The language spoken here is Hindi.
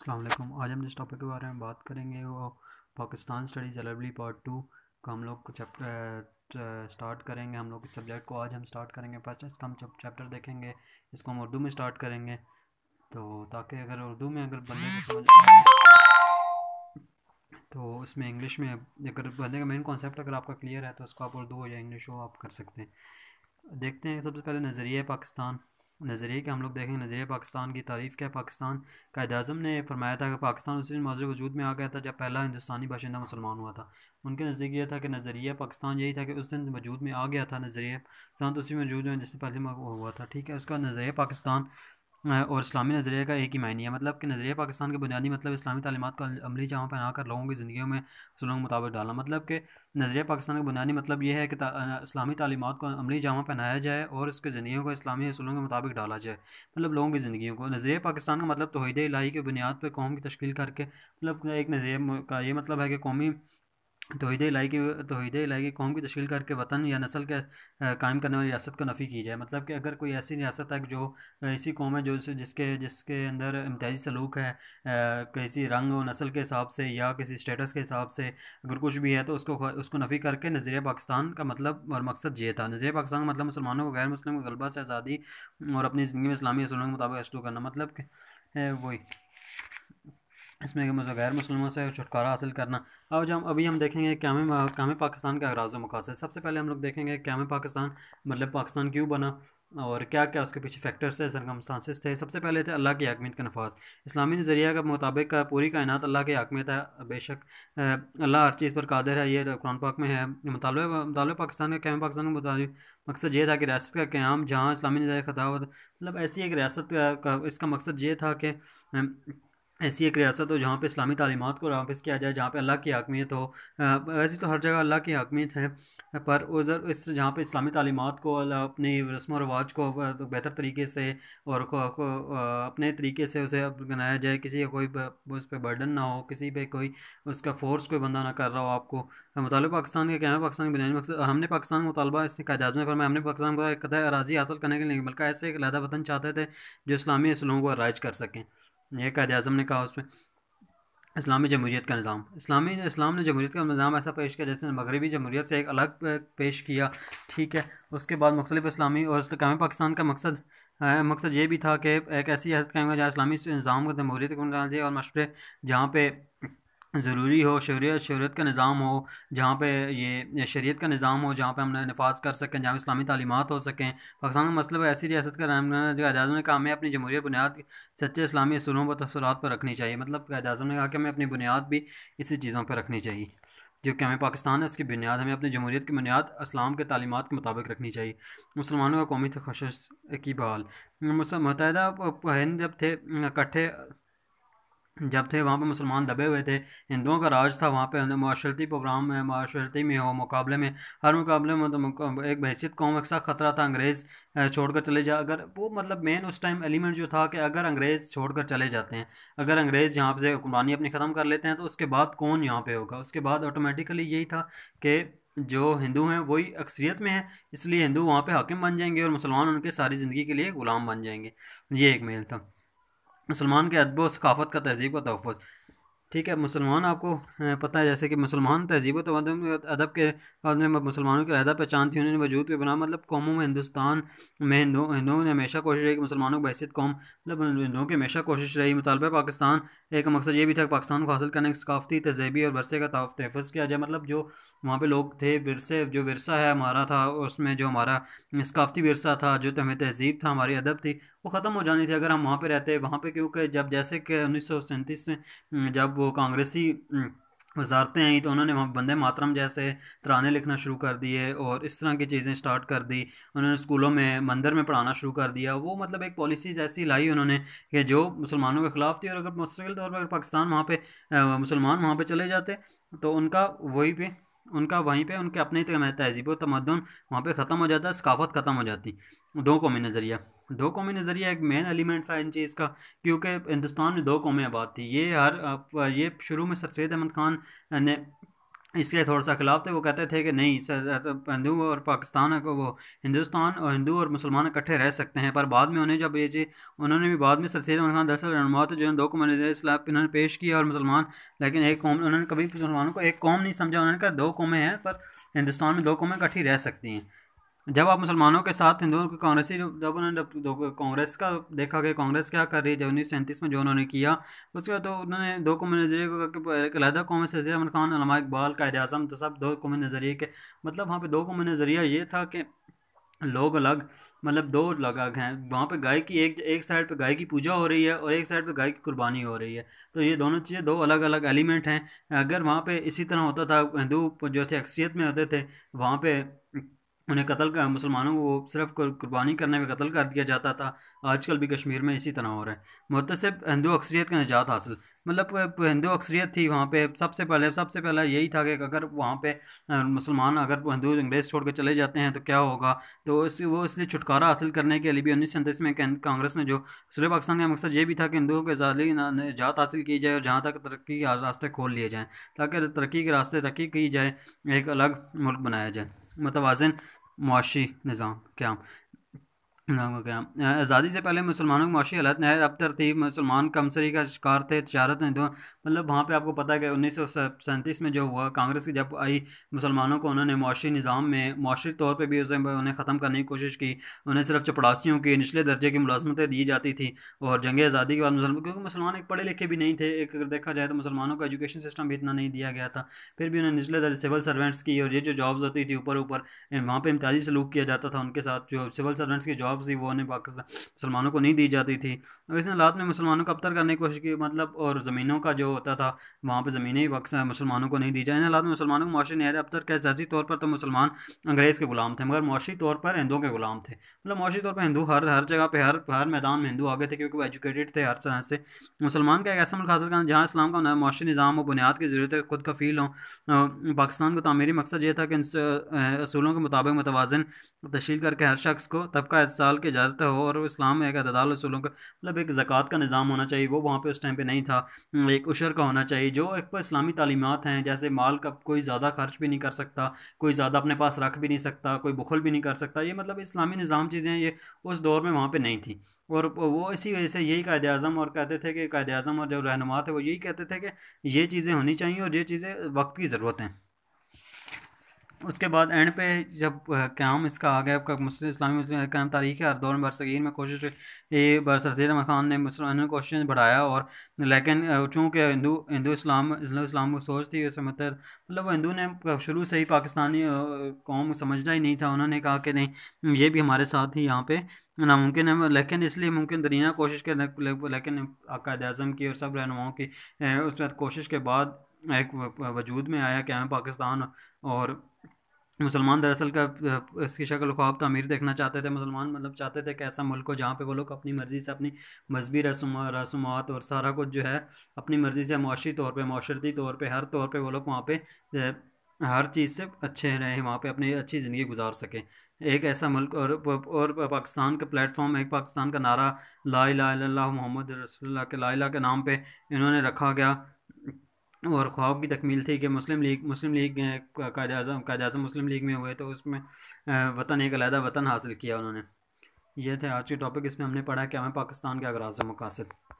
अल्लाम आज हम जिस टॉपिक के बारे में बात करेंगे वो पाकिस्तान स्टडीज़ एलबली पार्ट टू को हम लोग चैप्टर स्टार्ट करेंगे हम लोग इस सब्जेक्ट को आज हम स्टार्ट करेंगे फर्स्ट इसका हम चैप्टर देखेंगे इसको हम उर्दू में स्टार्ट करेंगे तो ताकि अगर उर्दू में अगर बंदे को समझ तो उसमें इंग्लिश में अगर बंदे का मेन कॉन्सेप्ट अगर आपका क्लियर है तो उसको आप उर्दू हो या इंग्लिश हो आप कर सकते हैं देखते हैं सबसे पहले नज़रिया पाकिस्तान नज़रिए के हम लोग देखेंगे नज़रिए पाकिस्तान की तारीफ़ क्या पाकिस्तान कायद अजम ने फरमाया था कि पाकिस्तान उसी दिन माजरे वजूद में आ गया था जब पहला हिंदुस्तानी बाशिंदा मुसलमान हुआ था उनके नज़दीक यह था कि नज़रिया पाकिस्तान यही था कि उस दिन वजूद में आ गया था नज़रिया पाकिस्तान तो उसी में वजूद में जिसने पहले हुआ था ठीक है उसका नज़रिया पाकिस्तान और इस्लामी नज़रिए का एक ही मायने है मतलब कि नज़रिया पाकिस्तान के बुनियादी मतलब इस्लामी तालीमत का अमली जहाँ पर आकर लोगों की ज़िंदगी में के मुताबिक डालना मतलब कि नज़रिया पाकिस्तान का बुनियादी मतलब ये है कि इस्लामी तालीमत को अमली जहाँ पहनाया जाए और उसके ज़िंदगी को इस्लामी असूलों के मुताबिक डाला जाए मतलब लोगों की ज़िंदगी को नज़रिया पाकिस्तान का मतलब तोहद इलाही की बुनियाद पर कौम की तश्ील करके मतलब एक नज़रिए का ये मतलब है कि कौमी तोहद इलाही तोहद इलाही कौम की तश्ल करके वतन या नसल के कायम करने वाली रियासत को नफ़ी की जाए मतलब कि अगर कोई ऐसी रियासत है जो ऐसी कौम है जो जिसके जिसके अंदर इम्तियाजी सलूक है किसी रंग और नस्ल के हिसाब से या किसी स्टेटस के हिसाब से अगर कुछ भी है तो उसको उसको नफ़ी करके नज़र पाकिस्तान का मतलब और मकसद ये था नज़र पाकिस्तान का मतलब मुसलमानों को गैर मुस्लिम को गलबा से आज़ादी और अपनी ज़िंदगी में इस्लामी असूलों के मुताबिक असल करना मतलब वही इसमें गैर मुसलमों से छुटकारा हासिल करना और जब अभी हम देखेंगे क्याम क्याम पाकिस्तान के अगराज मकासद सबसे पहले हम लोग देखेंगे क्याम पाकिस्तान मतलब पाकिस्तान क्यों बना और क्या क्या उसके पीछे फैक्टर्स थे सरकमस्टांसिस थे सबसे पहले थे अल्लाह की आकमियत का नफाज इस्लामी नज़रिया के मुताबिक पूरी कायनात अल्लाह की आकमियत है बेशक अल्लाह हर चीज़ पर कादर है ये तो कुरान पाक में है मुतालब पाकिस्तान का क्या पाकिस्तान के मुताबिक मकसद ये था कि रियासत का क्याम जहाँ इस्लामी नज़रिया खतावत मतलब ऐसी एक रियासत का इसका मकसद ये था कि ऐसी एक रियासत हो जहाँ पे इस्लामी तालीमत को नाफिज़ किया जाए जहाँ पे अल्लाह की हकमियत हो वैसे तो हर जगह अल्लाह की हकमियत है पर उधर इस जहाँ पे इस्लामी तालीमत को अपने रस्म व रवाज को बेहतर तरीके से और को, को, अपने तरीके से उसे बनाया जाए किसी का कोई उस पर बर्डन ना हो किसी पर कोई उसका फोर्स कोई बंदा ना कर रहा हो आपको मुताल पाकिस्तान के क्या है पाकिस्तान के बुनियादी मकसद हमने पाकिस्तान का मुतालबा इसने कायदाज में फरमाया हमने पाकिस्तान को एक कदर अराजी हासिल करने के लिए बल्कि ऐसे एक लहदा वतन चाहते थे जो इस्लामी असलों को राइज कर सकें यह कैद अजम ने कहा उसमें इस्लामी जमहूरीत का निज़ाम इस्लामी इस्लाम ने जमहूरीत का निज़ाम ऐसा पेश किया जैसे मगरबी जमहूरीत से एक अलग पेश किया ठीक है उसके बाद मुख्तलिफ इस्लामी और कायम पाकिस्तान का मकसद आ, मकसद ये भी था कि एक ऐसी हजत कहेंगे जहाँ इस्लामी निज़ाम को जमहूरीत को और मशरे जहाँ पर ज़रूरी हो शरीयत शहरीत का निज़ाम हो जहाँ पे ये शरीत का निज़ाम हो जहाँ पे हम नफाज कर सकें जहाँ इस्लामी तलीमत हो सकें पाकिस्तान का मसलब ऐसी रियासत का जो एजाज़म ने कहा हमें अपनी जमहूरी बुनियाद सच्चे इस्लामी असूलों पर तफसरत पर रखनी चाहिए मतलब एजाज़म ने कहा कि हमें अपनी बुनियाद भी इसी चीज़ों पर रखनी चाहिए जो कि हमें पाकिस्तान है उसकी बुनियाद हमें अपनी जमहूरीत की बुनियाद इस्लाम के तलीमत के मुताबिक रखनी चाहिए मुसलमानों का कौमी तखश की बहाल मुतहदा हिंद जब थे इकट्ठे जब थे वहाँ पर मुसलमान दबे हुए थे हिंदुओं का राज था वहाँ पर उन्हें माशरती प्रोग्राम में माशरती में हो मुकाबले में हर मुकाबले में तो एक बहसीत कौम एक साथ ख़तरा था अंग्रेज़ छोड़कर चले जा अगर वो मतलब मेन उस टाइम एलिमेंट जो था कि अगर अंग्रेज़ छोड़कर चले जाते हैं अगर अंग्रेज़ यहाँ से हुक्मरानी अपनी ख़त्म कर लेते हैं तो उसके बाद कौन यहाँ पर होगा उसके बाद ऑटोमेटिकली यही था कि जो हिंदू हैं वही अक्सरियत में है इसलिए हिंदू वहाँ पर हाकिम बन जाएंगे और मुसलमान उनके सारी ज़िंदगी के लिए ग़ुलाम बन जाएंगे ये एक मेल था मुसलमान के अदब व सकाफ़त का तहजीब का तहफ़ ठीक है मुसलमान आपको पता है जैसे कि मुसलमान तहजीब तो अदब के में मुसलमानों की अहदा पहचान थी उन्होंने वजूद के बना मतलब कौमों में हिंदुस्तान में हिंदुओं हिंदु ने हमेशा कोशिश रही कि मुसलमानों को बहसीत कौम मतलब हिंदुओं की हमेशा कोशिश रही मुतालबा पाकिस्तान एक मकसद ये भी था कि पाकिस्तान को हासिल करने की सकाफती तहजीबी और वरसे का तहफ़ किया जाए मतलब जो वहाँ पर लोग थे वरसे जो वरसा है हमारा था उसमें जो हमारा सकाफती वरसा था जो तो हमें तहजीब था हमारी अदब थी वो ख़त्म हो जानी थी अगर हम वहाँ पर रहते वहाँ पर क्योंकि जब जैसे कि उन्नीस सौ सैंतीस में जब वो कांग्रेसी वजारतें आई तो उन्होंने वहाँ बंदे मातरम जैसे तराने लिखना शुरू कर दिए और इस तरह की चीज़ें स्टार्ट कर दी उन्होंने स्कूलों में मंदिर में पढ़ाना शुरू कर दिया वो मतलब एक पॉलिसीज़ ऐसी लाई उन्होंने कि जो मुसलमानों के ख़िलाफ़ थी और अगर मुस्तकिल तौर पर अगर पाकिस्तान वहाँ पर मुसलमान वहाँ पर चले जाते तो उनका वही भी उनका वहीं पे उनके अपने ही में तहजीब तमदन वहाँ पे ख़त्म हो जाता है सकाफत ख़त्म हो जाती दो कौमी नज़रिया दो कौमी नज़रिया एक मेन एलिमेंट था इन चीज़ का क्योंकि हिंदुस्तान में दो कौमें आबाद थी ये हर ये शुरू में सर सैद अहमद खान ने इसके थोड़ा सा खिलाफ थे वो कहते थे कि नहीं हिंदू और पाकिस्तान को वो हिंदुस्तान और हिंदू और मुसलमान इकट्ठे रह सकते हैं पर बाद में उन्हें जब ये चीज़ उन्होंने भी बाद में सर सैद खान दरअसल रनमा थे जिन्होंने दो कौम इस्लाम इन्होंने पेश किया और मुसलमान लेकिन एक कौम उन्होंने कभी मुसलमानों को एक कौम नहीं समझा उन्होंने कहा दो कौमें हैं पर हिंदुस्तान में दो कौमें इकट्ठी रह सकती हैं जब आप मुसलमानों के साथ हिंदुओं के तो कांग्रेसी जब उन्होंने कांग्रेस का देखा कि कांग्रेस क्या कर रही है जब उन्नीस सौ सैंतीस में जो उन्होंने किया उसके बाद तो उन्होंने दो कौमी नज़रिए को एक अलहदा कौम से अमन खान अलमा इकबाल कायद अजम तो सब दो कौमी नज़रिए के मतलब वहाँ पर दो कौमी नज़रिया ये था कि लोग अलग मतलब दो अलग हैं वहाँ पे गाय की एक एक साइड पे गाय की पूजा हो रही है और एक साइड पे गाय की कुर्बानी हो रही है तो ये दोनों चीज़ें दो अलग अलग एलिमेंट हैं अगर वहाँ पे इसी तरह होता था हिंदू जो थे अक्सरियत में होते थे वहाँ पे उन्हें कत्ल कर मुसलमानों को सिर्फ कुर्बानी करने में कत्ल कर दिया जाता था आजकल भी कश्मीर में इसी तरह हो रहा है मुतसब हिंदू अक्सरीत का निजात हासिल मतलब हिंदू अक्सरीत थी वहाँ पे सबसे पहले सबसे पहला यही था कि अगर वहाँ पे मुसलमान अगर हिंदू अंग्रेज़ छोड़ कर चले जाते हैं तो क्या होगा तो इस वो इसलिए छुटकारा हासिल करने के लिए भी उन्नीस सौ में कांग्रेस ने जो सूर्य पाकिस्तान का मकसद ये भी था कि हिंदुओं के आज़ादी निजात हासिल की जाए और जहाँ तक तरक्की के रास्ते खोल लिए जाएँ ताकि तरक्की के रास्ते तरक्की की जाए एक अलग मुल्क बनाया जाए मतवाजन معاشی نظام قیام आज़ादी से पहले मुसलमानों की माशी हालत नहाय अब थी मुसलमान कमसरी का शिकार थे तजारत दो मतलब वहाँ पे आपको पता है कि उन्नीस सौ सैंतीस में जो हुआ कांग्रेस की जब आई मुसलमानों को उन्होंने मुशी निज़ाम में मुशी तौर पे भी उसे उन्हें ख़त्म करने की कोशिश की उन्हें सिर्फ चपड़ासियों की निचले दर्जे की मुलाजमतें दी जाती थी और जंग आज़ादी के बाद मुसलमान क्योंकि मुसलमान एक पढ़े लिखे भी नहीं थे एक अगर देखा जाए तो मुसलमानों का एजुकेशन सिस्टम भी इतना नहीं दिया गया था फिर भी उन्हें निचले दर्जे सिविल सर्वेंट्स की और ये जो जॉब्स होती थी ऊपर ऊपर वहाँ पर इम्तियाजी सलूक किया जाता था उनके साथ जो सिविल सर्वेंट्स की जॉब खिलाफ थी वो उन्हें पाकिस्तान मुसलमानों को नहीं दी जाती थी अब इसने हालात में मुसलमानों का अबतर करने की कोशिश की मतलब और ज़मीनों का जो होता था वहाँ पर ज़मीनें मुसलमानों को नहीं दी जाए इन हालात में मुसलमानों को माशी नहर अबतर के सियासी तौर पर तो मुसलमान अंग्रेज़ के गुलाम थे मगर माशी तौर पर हिंदुओं के गुलाम थे मतलब माशी तौर पर हिंदू हर हर जगह पर हर हर मैदान में हिंदू आगे थे क्योंकि वो एजुकेटेड थे हर तरह से मुसलमान का एक ऐसा मुल्क हासिल करना जहाँ इस्लाम का माशी निज़ाम और बुनियाद की ज़रूरत खुद का फील हों पाकिस्तान को तमीरी मकसद ये था कि असूलों के मुताबिक मुतवाजन तशील करके हर शख्स को तबका साल की इजाज़त हो और इस्लाम में एक अतदाल रसूलों का मतलब एक जक़ात का निज़ाम होना चाहिए वो वहाँ पर उस टाइम पर नहीं था हम्म, एक उशर का होना चाहिए जो एक इस्लामी तालीमत हैं जैसे माल का कोई ज़्यादा खर्च भी नहीं कर सकता कोई ज़्यादा अपने पास रख भी नहीं सकता कोई बुखल भी नहीं कर सकता ये मतलब इस्लामी निज़ाम चीज़ें ये उस दौर में वहाँ पर नहीं थी और वो इसी वजह से यही कायद अज़म और कहते थे कि कायद अज़म और जो रहनुमा थे वो यही कहते थे कि ये चीज़ें होनी चाहिए और ये चीज़ें वक्त की ज़रूरत हैं उसके बाद एंड पे जब क्याम इसका आ गया आपका मुस्लिम इस्लामी क्याम तारीख है हर दौर में बरसगीर में कोशिश ये बरसर अहमद ख़ान ने मुसलमानों कोशिश बढ़ाया और लेकिन चूँकि हिंदू हिंदू इस्लाम इस्लाम इस्लाम को सोच थी उस मतलब मतलब वो हिंदू ने शुरू से ही पाकिस्तानी कौम समझना ही नहीं था उन्होंने कहा कि नहीं ये भी हमारे साथ ही यहाँ पे नामुमकिन है लेकिन इसलिए मुमकिन दरीना कोशिश के लेकिन अकायद अज़म की और सब रहनुमाओं की उस कोशिश के बाद एक वजूद में आया क्या पाकिस्तान और मुसलमान दरअसल का इसकी शक्ल ख्वाब तमीर तो देखना चाहते थे मुसलमान मतलब चाहते थे कि ऐसा मुल्क हो जहाँ पे वो लोग अपनी मर्ज़ी से अपनी मजहबी रसम रसूमात और सारा कुछ जो है अपनी मर्ज़ी से मुशी तौर पर माशरती तौर पर हर तौर पर वो लोग वहाँ पर हर चीज़ से अच्छे रहें वहाँ पे अपनी अच्छी ज़िंदगी गुजार सकें एक ऐसा मुल्क और और पाकिस्तान का प्लेटफॉर्म एक पाकिस्तान का नारा ला ला मोहम्मद रसोल्ला के ला के नाम पे इन्होंने रखा गया और ख्वाब की तकमील थी कि मुस्लिम लीग मुस्लिम लीग का जायज़ा का मुस्लिम लीग में हुए तो उसमें वतन एक अलहदा वतन हासिल किया उन्होंने ये थे आज के टॉपिक इसमें हमने पढ़ा कि हमें पाकिस्तान के अगराज मकासद